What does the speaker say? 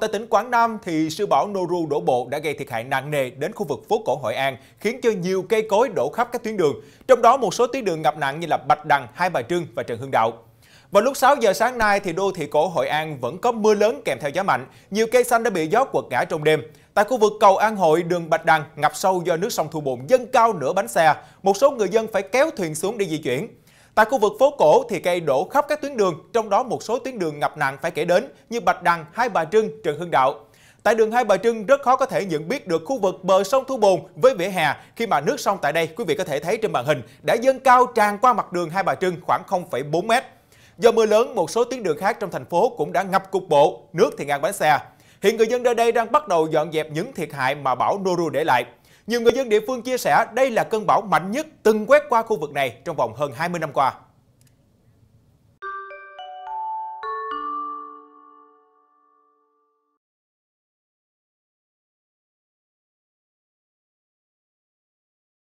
Tại tỉnh Quảng Nam thì siêu bão Noru đổ bộ đã gây thiệt hại nặng nề đến khu vực phố cổ Hội An, khiến cho nhiều cây cối đổ khắp các tuyến đường, trong đó một số tuyến đường ngập nặng như là Bạch Đằng, Hai Bà Trưng và Trần Hưng Đạo. Vào lúc 6 giờ sáng nay thì đô thị cổ Hội An vẫn có mưa lớn kèm theo gió mạnh, nhiều cây xanh đã bị gió quật ngã trong đêm. Tại khu vực cầu An Hội, đường Bạch Đằng ngập sâu do nước sông Thu Bồn dâng cao nửa bánh xe, một số người dân phải kéo thuyền xuống để di chuyển. Tại khu vực phố cổ thì cây đổ khắp các tuyến đường, trong đó một số tuyến đường ngập nặng phải kể đến như Bạch Đằng, Hai Bà Trưng, Trần Hưng Đạo. Tại đường Hai Bà Trưng rất khó có thể nhận biết được khu vực bờ sông Thu Bồn với vỉa hè khi mà nước sông tại đây quý vị có thể thấy trên màn hình đã dâng cao tràn qua mặt đường Hai Bà Trưng khoảng 0,4 mét. Do mưa lớn, một số tuyến đường khác trong thành phố cũng đã ngập cục bộ, nước thì ngang bánh xe. Hiện người dân nơi đây đang bắt đầu dọn dẹp những thiệt hại mà bão Noru để lại. Nhiều người dân địa phương chia sẻ đây là cơn bão mạnh nhất từng quét qua khu vực này trong vòng hơn 20 năm qua.